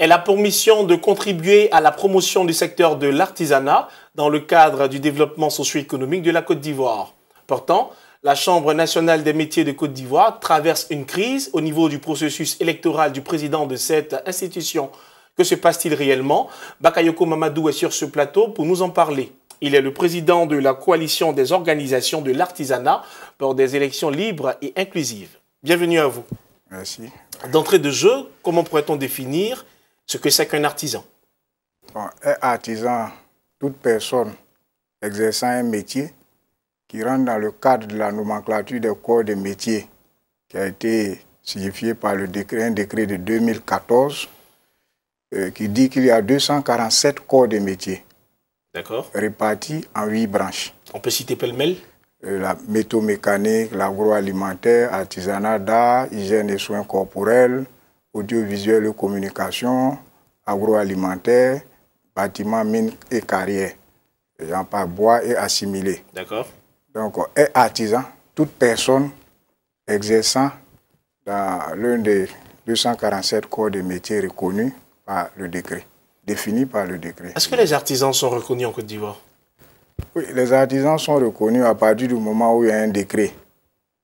Elle a pour mission de contribuer à la promotion du secteur de l'artisanat dans le cadre du développement socio-économique de la Côte d'Ivoire. Pourtant, la Chambre nationale des métiers de Côte d'Ivoire traverse une crise au niveau du processus électoral du président de cette institution. Que se passe-t-il réellement Bakayoko Mamadou est sur ce plateau pour nous en parler. Il est le président de la coalition des organisations de l'artisanat pour des élections libres et inclusives. Bienvenue à vous. Merci. D'entrée de jeu, comment pourrait-on définir ce que c'est qu'un artisan Un artisan, toute personne exerçant un métier qui rentre dans le cadre de la nomenclature des corps de métiers qui a été signifié par le décret, un décret de 2014 euh, qui dit qu'il y a 247 corps de métier répartis en 8 branches. On peut citer pêle euh, La métaux mécanique, l'agroalimentaire, artisanat d'art, hygiène et soins corporels, audiovisuel et communication, agroalimentaire, bâtiment, mine et carrière gens par bois et assimilé. D'accord. Donc, Et artisan, toute personne exerçant dans l'un des 247 corps de métiers reconnus par le décret, définis par le décret. Est-ce que les artisans sont reconnus en Côte d'Ivoire Oui, les artisans sont reconnus à partir du moment où il y a un décret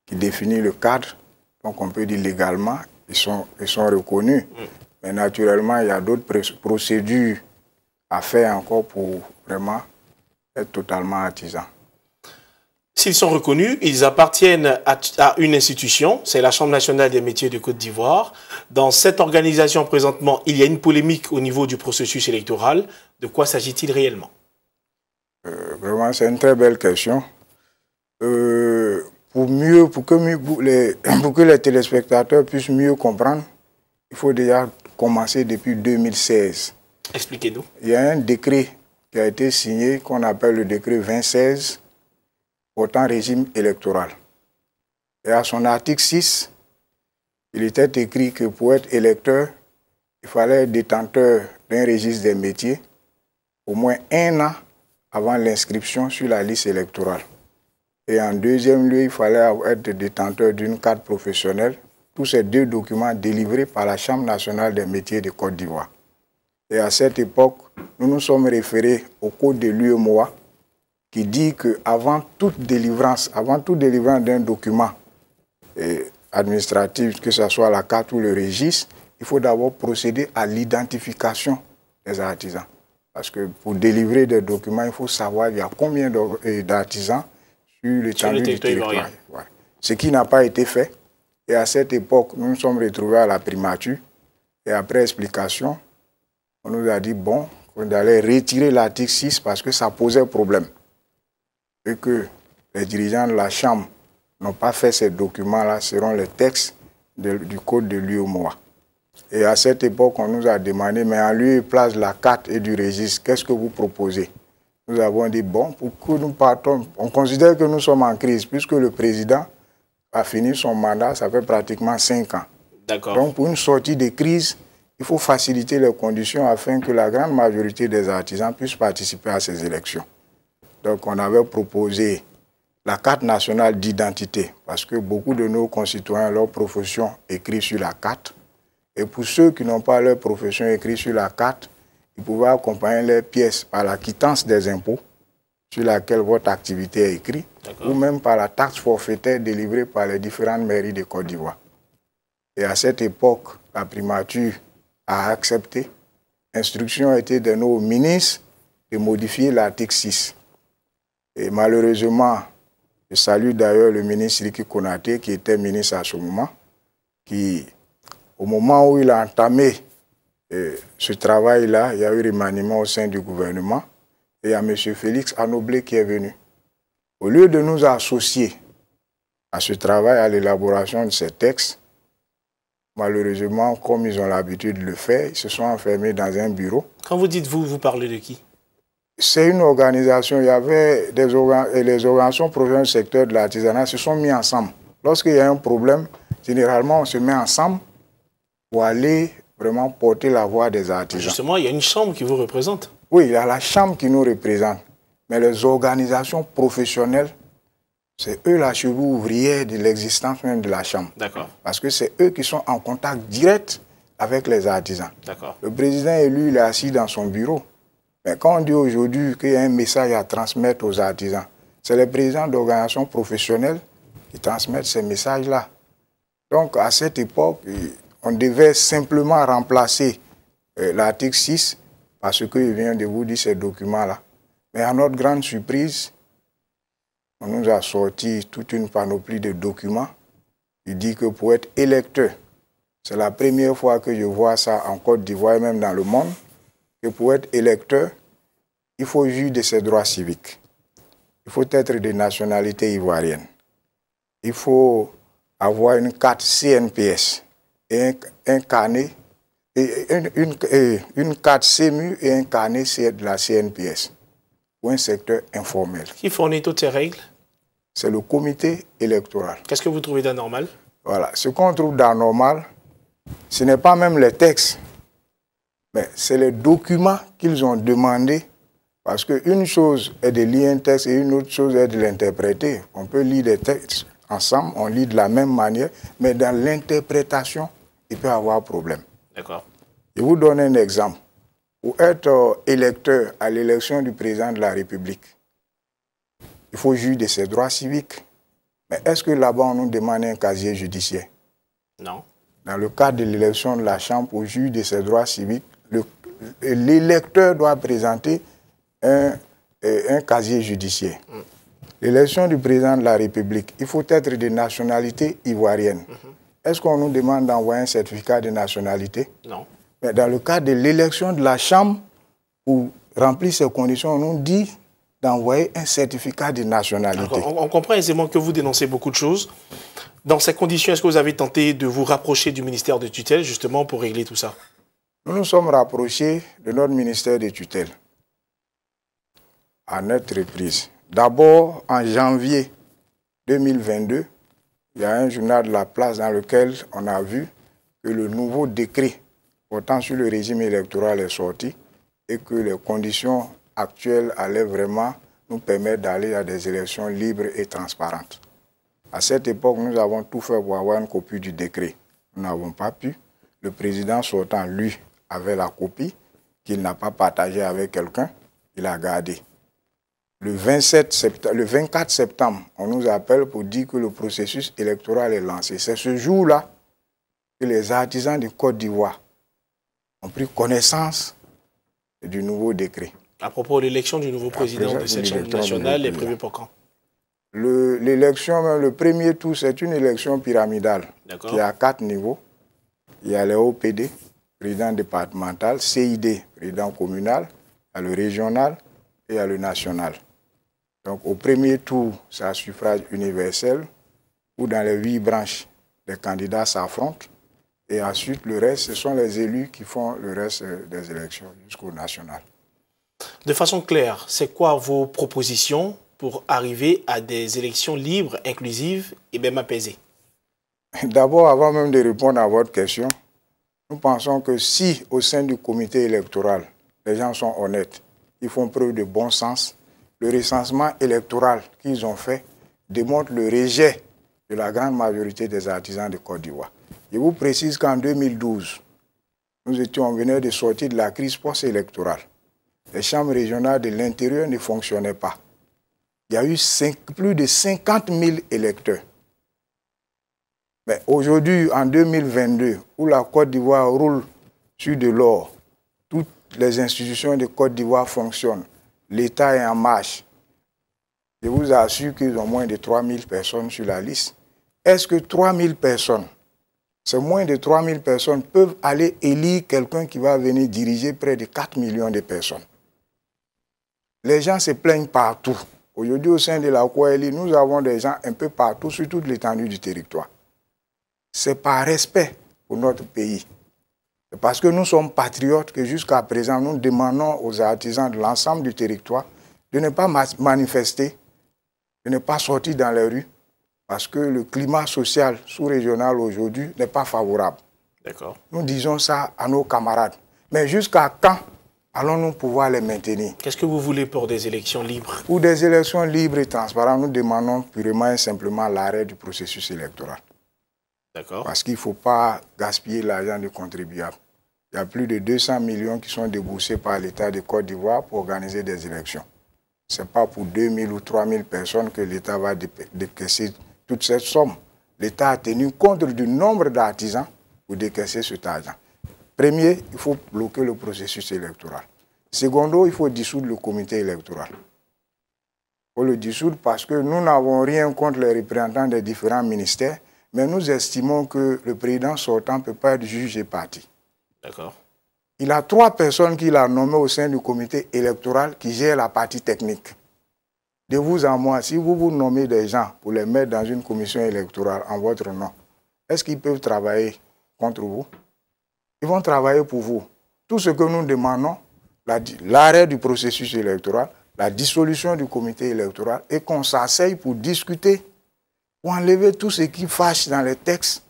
qui définit le cadre, donc on peut dire légalement, ils sont, ils sont reconnus. Mais naturellement, il y a d'autres procédures à faire encore pour vraiment être totalement artisan. S'ils sont reconnus, ils appartiennent à, une institution, c'est la Chambre nationale des métiers de Côte d'Ivoire. Dans cette organisation, présentement, il y a une polémique au niveau du processus électoral. De quoi s'agit-il réellement euh, Vraiment, c'est une très belle question. Euh, pour mieux, pour que, les, que les téléspectateurs puissent mieux comprendre, il faut déjà commencer depuis 2016. Expliquez-nous. Il y a un décret qui a été signé, qu'on appelle le décret 2016, portant régime électoral. Et à son article 6, il était écrit que pour être électeur, il fallait être détenteur d'un registre des métiers au moins un an avant l'inscription sur la liste électorale. Et en deuxième lieu, il fallait être détenteur d'une carte professionnelle. Tous ces deux documents délivrés par la Chambre nationale des métiers de Côte d'Ivoire. Et à cette époque, nous nous sommes référés au code de l'UEMOA qui dit qu'avant toute délivrance, avant toute délivrance d'un document eh, administratif, que ce soit la carte ou le registre, il faut d'abord procéder à l'identification des artisans. Parce que pour délivrer des documents, il faut savoir il y a combien d'artisans l'étendue du territoire. Ce qui n'a pas été fait. Et à cette époque, nous nous sommes retrouvés à la primature. Et après explication, on nous a dit, bon, on allait retirer l'article 6 parce que ça posait problème. Et que les dirigeants de la Chambre n'ont pas fait ces documents-là, seront les textes du code de l'UOMOA. Et à cette époque, on nous a demandé, mais en lieu place de la carte et du registre, qu'est-ce que vous proposez nous avons dit, bon, pourquoi nous partons On considère que nous sommes en crise, puisque le président a fini son mandat, ça fait pratiquement cinq ans. Donc, pour une sortie de crise, il faut faciliter les conditions afin que la grande majorité des artisans puissent participer à ces élections. Donc, on avait proposé la carte nationale d'identité, parce que beaucoup de nos concitoyens, leur profession écrite sur la carte. Et pour ceux qui n'ont pas leur profession écrite sur la carte, ils pouvaient accompagner les pièces par la quittance des impôts sur laquelle votre activité est écrite, ou même par la taxe forfaitaire délivrée par les différentes mairies de Côte d'Ivoire. Et à cette époque, la primature a accepté. a était de nos ministres de modifier l'article 6. Et malheureusement, je salue d'ailleurs le ministre Riki Konaté, qui était ministre à ce moment, qui, au moment où il a entamé et ce travail-là, il y a eu remaniement au sein du gouvernement et il y a M. Félix Anoblé qui est venu. Au lieu de nous associer à ce travail, à l'élaboration de ces textes, malheureusement, comme ils ont l'habitude de le faire, ils se sont enfermés dans un bureau. Quand vous dites vous, vous parlez de qui C'est une organisation, il y avait des et les organisations provenant du secteur de l'artisanat se sont mis ensemble. Lorsqu'il y a un problème, généralement on se met ensemble pour aller vraiment porter la voix des bah, artisans. Justement, il y a une chambre qui vous représente. Oui, il y a la chambre qui nous représente. Mais les organisations professionnelles, c'est eux la vous, ouvrière de l'existence même de la chambre. D'accord. Parce que c'est eux qui sont en contact direct avec les artisans. D'accord. Le président élu, il est assis dans son bureau. Mais quand on dit aujourd'hui qu'il y a un message à transmettre aux artisans, c'est les présidents d'organisations professionnelles qui transmettent ces messages-là. Donc, à cette époque, on devait simplement remplacer euh, l'article 6 parce que je viens de vous dire ces documents-là. Mais à notre grande surprise, on nous a sorti toute une panoplie de documents. Il dit que pour être électeur, c'est la première fois que je vois ça en Côte d'Ivoire et même dans le monde, que pour être électeur, il faut vivre de ses droits civiques. Il faut être de nationalité ivoirienne. Il faut avoir une carte CNPS incarné, et une, une, une carte CMU carnet incarnée de la CNPS ou un secteur informel. Qui fournit toutes ces règles C'est le comité électoral. Qu'est-ce que vous trouvez d'anormal Voilà, ce qu'on trouve d'anormal, ce n'est pas même les textes, mais c'est les documents qu'ils ont demandés. Parce qu'une chose est de lire un texte et une autre chose est de l'interpréter. On peut lire des textes ensemble, on lit de la même manière, mais dans l'interprétation, il peut avoir problème. D'accord. Je vous donne un exemple. Pour être euh, électeur à l'élection du président de la République, il faut juger de ses droits civiques. Mais est-ce que là-bas, on nous demande un casier judiciaire Non. Dans le cadre de l'élection de la Chambre, au juge de ses droits civiques, l'électeur doit présenter un, euh, casier judiciaire. Mm. L'élection du président de la République, il faut être de nationalité ivoirienne. Mm-hmm est-ce qu'on nous demande d'envoyer un certificat de nationalité Non. Mais dans le cas de l'élection de la Chambre, où remplir ces conditions, on nous dit d'envoyer un certificat de nationalité. On, on comprend aisément que vous dénoncez beaucoup de choses. Dans ces conditions, est-ce que vous avez tenté de vous rapprocher du ministère de tutelle, justement, pour régler tout ça Nous nous sommes rapprochés de notre ministère de tutelle à notre reprise. D'abord, en janvier 2022, il y a un journal de la place dans lequel on a vu que le nouveau décret portant sur le régime électoral est sorti et que les conditions actuelles allaient vraiment nous permettre d'aller à des élections libres et transparentes. À cette époque, nous avons tout fait pour avoir une copie du décret. Nous n'avons pas pu. Le président sortant, lui, avait la copie qu'il n'a pas partagée avec quelqu'un. Il a gardée. Le, 24 septembre, on nous appelle pour dire que le processus électoral est lancé. C'est ce jour-là que les artisans du Côte d'Ivoire ont pris connaissance du nouveau décret. À propos de l'élection du nouveau président de cette Chambre nationale, les premiers pour quand L'élection, le, premier tour, c'est une élection pyramidale qui a quatre niveaux. Il y a les OPD, président départemental, CID, président communal, à le régional et à le national. Donc au premier tour, c'est un suffrage universel où dans les huit branches, les candidats s'affrontent. Et ensuite, le reste, ce sont les élus qui font le reste euh, des élections jusqu'au national. De façon claire, c'est quoi vos propositions pour arriver à des élections libres, inclusives et même apaisées D'abord, avant même de répondre à votre question, nous pensons que si au sein du comité électoral, les gens sont honnêtes, ils font preuve de bon sens, le recensement électoral qu'ils ont fait démontre le rejet de la grande majorité des artisans de Côte d'Ivoire. Je vous précise qu'en 2012, nous étions venus de sortir de la crise post-électorale. Les chambres régionales de l'intérieur ne fonctionnaient pas. Il y a eu plus de 50 000 électeurs. Mais aujourd'hui, en 2022, où la Côte d'Ivoire roule sur de l'or, toutes les institutions de Côte d'Ivoire fonctionnent l'État est en marche. Je vous assure qu'ils ont moins de 000 personnes sur la liste. Est-ce que 000 personnes, ces moins de 000 personnes peuvent aller élire quelqu'un qui va venir diriger près de 4 millions de personnes Les gens se plaignent partout. Aujourd'hui, au sein de la Kouaïli, nous avons des gens un peu partout sur toute l'étendue du territoire. C'est par respect pour notre pays parce que nous sommes patriotes que jusqu'à présent, nous demandons aux artisans de l'ensemble du territoire de ne pas manifester, de ne pas sortir dans les rues, parce que le climat social sous-régional aujourd'hui n'est pas favorable. D'accord. Nous disons ça à nos camarades. Mais jusqu'à quand allons-nous pouvoir les maintenir Qu'est-ce que vous voulez pour des élections libres Pour des élections libres et transparentes, nous demandons purement et simplement l'arrêt du processus électoral. D'accord. Parce qu'il ne faut pas gaspiller l'argent du contribuables. Il y a plus de 200 millions qui sont déboursés par l'État de Côte d'Ivoire pour organiser des élections. Ce n'est pas pour 2 000 ou 3 000 personnes que l'État va décaisser toute cette somme. L'État a tenu compte du nombre d'artisans pour décaisser cet argent. Premier, il faut bloquer le processus électoral. Secondo, il faut dissoudre le comité électoral. Il faut le dissoudre parce que nous n'avons rien contre les représentants des différents ministères, mais nous estimons que le président sortant ne peut pas être jugé parti. Il a trois personnes qu'il a nommées au sein du comité électoral qui gèrent la partie technique. De vous en moi, si vous vous nommez des gens pour les mettre dans une commission électorale en votre nom, est-ce qu'ils peuvent travailler contre vous Ils vont travailler pour vous. Tout ce que nous demandons, l'arrêt du processus électoral, la dissolution du comité électoral, et qu'on s'asseye pour discuter, pour enlever tout ce qui fâche dans les textes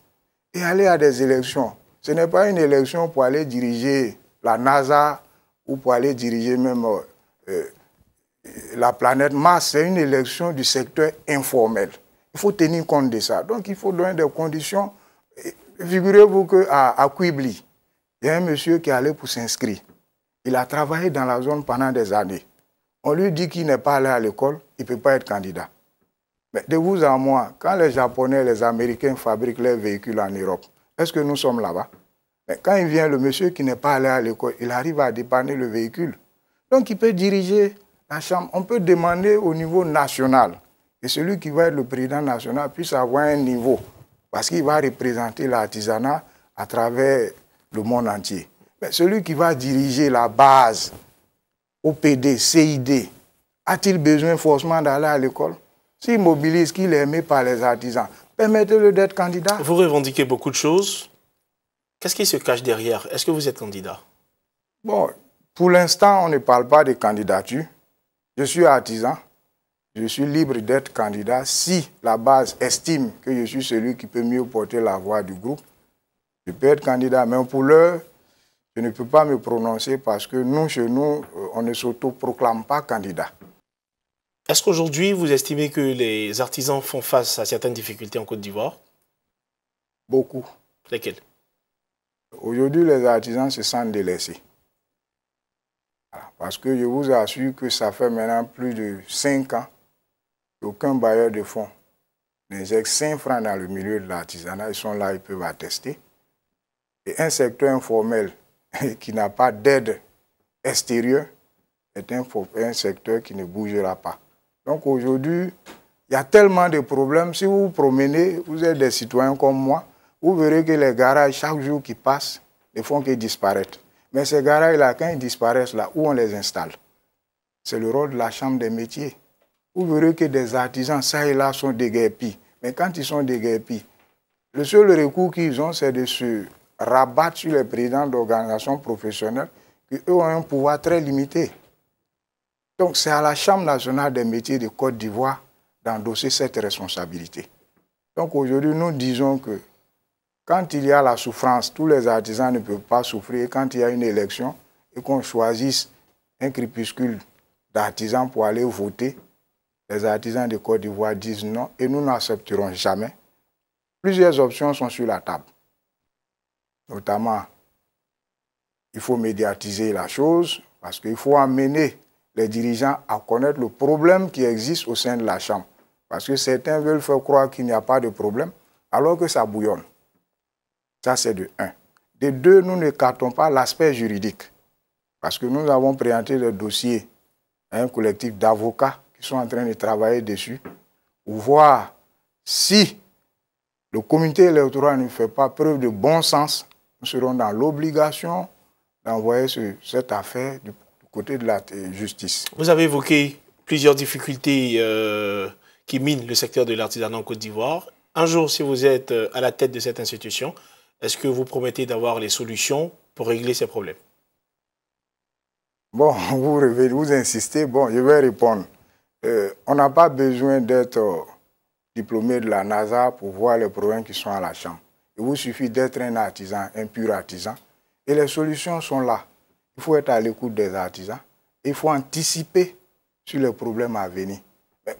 et aller à des élections ce n'est pas une élection pour aller diriger la NASA ou pour aller diriger même euh, euh, la planète Mars. C'est une élection du secteur informel. Il faut tenir compte de ça. Donc, il faut donner des conditions. Figurez-vous qu'à à, Quibli, il y a un monsieur qui est allé pour s'inscrire. Il a travaillé dans la zone pendant des années. On lui dit qu'il n'est pas allé à l'école, il ne peut pas être candidat. Mais de vous à moi, quand les Japonais et les Américains fabriquent leurs véhicules en Europe, est-ce que nous sommes là-bas Mais quand il vient, le monsieur qui n'est pas allé à l'école, il arrive à dépanner le véhicule. Donc il peut diriger la Chambre. On peut demander au niveau national. Et celui qui va être le président national puisse avoir un niveau. Parce qu'il va représenter l'artisanat à travers le monde entier. Mais celui qui va diriger la base, OPD, CID, a-t-il besoin forcément d'aller à l'école S'il mobilise, qu'il est aimé par les artisans, Permettez-le d'être candidat. Vous revendiquez beaucoup de choses. Qu'est-ce qui se cache derrière Est-ce que vous êtes candidat Bon, pour l'instant, on ne parle pas de candidature. Je suis artisan. Je suis libre d'être candidat si la base estime que je suis celui qui peut mieux porter la voix du groupe. Je peux être candidat, mais pour l'heure, je ne peux pas me prononcer parce que nous, chez nous, euh, on ne s'auto-proclame pas candidat. Est-ce qu'aujourd'hui, vous estimez que les artisans font face à certaines difficultés en Côte d'Ivoire Beaucoup. Lesquelles Aujourd'hui, les artisans se sentent délaissés. Parce que je vous assure que ça fait maintenant plus de 5 ans qu'aucun bailleur de fonds n'injecte 5 francs dans le milieu de l'artisanat. Ils sont là, ils peuvent attester. Et un secteur informel qui n'a pas d'aide extérieure est un secteur qui ne bougera pas. Donc aujourd'hui, il y a tellement de problèmes. Si vous vous promenez, vous êtes des citoyens comme moi, vous verrez que les garages, chaque jour qui passe, ne font qu'ils disparaissent. Mais ces garages-là, quand ils disparaissent, là, où on les installe C'est le rôle de la Chambre des métiers. Vous verrez que des artisans, ça et là, sont déguerpis. Mais quand ils sont déguerpis, le seul recours qu'ils ont, c'est de se rabattre sur les présidents d'organisations professionnelles qui, eux, ont un pouvoir très limité. Donc c'est à la Chambre nationale des métiers de Côte d'Ivoire d'endosser cette responsabilité. Donc aujourd'hui, nous disons que quand il y a la souffrance, tous les artisans ne peuvent pas souffrir. Quand il y a une élection et qu'on choisisse un crépuscule d'artisans pour aller voter, les artisans de Côte d'Ivoire disent non et nous n'accepterons jamais. Plusieurs options sont sur la table. Notamment, il faut médiatiser la chose parce qu'il faut amener les dirigeants à connaître le problème qui existe au sein de la Chambre. Parce que certains veulent faire croire qu'il n'y a pas de problème, alors que ça bouillonne. Ça, c'est de un. De deux, nous ne cartons pas l'aspect juridique. Parce que nous avons présenté le dossier à un collectif d'avocats qui sont en train de travailler dessus pour voir si le comité électoral ne fait pas preuve de bon sens. Nous serons dans l'obligation d'envoyer cette affaire du côté de la justice. Vous avez évoqué plusieurs difficultés euh, qui minent le secteur de l'artisanat en Côte d'Ivoire. Un jour, si vous êtes euh, à la tête de cette institution, est-ce que vous promettez d'avoir les solutions pour régler ces problèmes Bon, vous, vous insistez. Bon, je vais répondre. Euh, on n'a pas besoin d'être diplômé de la NASA pour voir les problèmes qui sont à la chambre. Il vous suffit d'être un artisan, un pur artisan, et les solutions sont là. Il faut être à l'écoute des artisans. Il faut anticiper sur les problèmes à venir.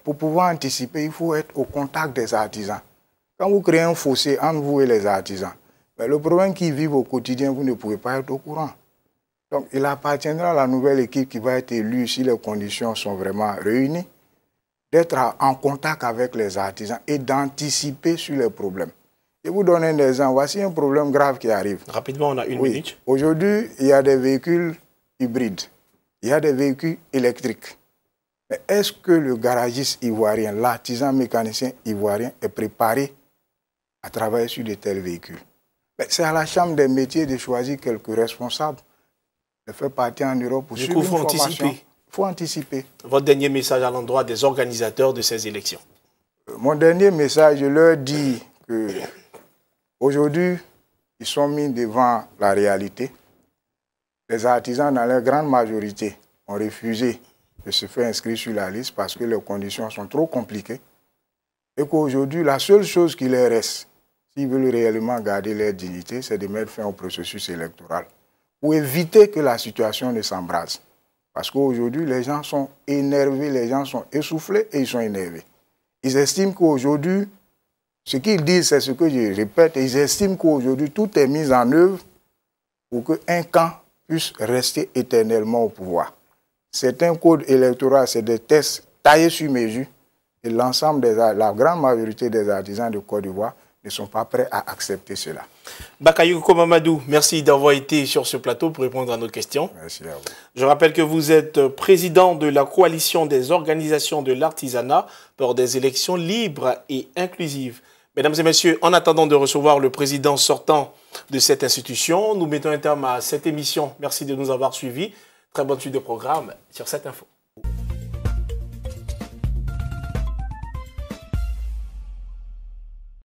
pour pouvoir anticiper, il faut être au contact des artisans. Quand vous créez un fossé entre vous et les artisans, le problème qu'ils vivent au quotidien, vous ne pouvez pas être au courant. Donc, il appartiendra à la nouvelle équipe qui va être élue si les conditions sont vraiment réunies, d'être en contact avec les artisans et d'anticiper sur les problèmes. Je vous donnez un exemple. Voici un problème grave qui arrive. Rapidement, on a une oui. minute. Aujourd'hui, il y a des véhicules hybrides. Il y a des véhicules électriques. Mais est-ce que le garagiste ivoirien, l'artisan mécanicien ivoirien est préparé à travailler sur de tels véhicules C'est à la Chambre des métiers de choisir quelques responsables de faire partie en Europe pour suivre une formation. Il faut anticiper. Votre dernier message à l'endroit des organisateurs de ces élections euh, Mon dernier message, je leur dis que Aujourd'hui, ils sont mis devant la réalité. Les artisans, dans leur grande majorité, ont refusé de se faire inscrire sur la liste parce que les conditions sont trop compliquées. Et qu'aujourd'hui, la seule chose qui leur reste, s'ils veulent réellement garder leur dignité, c'est de mettre fin au processus électoral pour éviter que la situation ne s'embrase. Parce qu'aujourd'hui, les gens sont énervés, les gens sont essoufflés et ils sont énervés. Ils estiment qu'aujourd'hui, ce qu'ils disent, c'est ce que je répète, ils estiment qu'aujourd'hui, tout est mis en œuvre pour qu'un camp puisse rester éternellement au pouvoir. C'est un code électoral, c'est des tests taillés sur mesure, et l'ensemble des, la grande majorité des artisans de Côte d'Ivoire ne sont pas prêts à accepter cela. Bakayoko Mamadou, merci d'avoir été sur ce plateau pour répondre à nos questions. Merci à vous. Je rappelle que vous êtes président de la coalition des organisations de l'artisanat pour des élections libres et inclusives. Mesdames et messieurs, en attendant de recevoir le président sortant de cette institution, nous mettons un terme à cette émission. Merci de nous avoir suivis. Très bonne suite de programme sur cette info.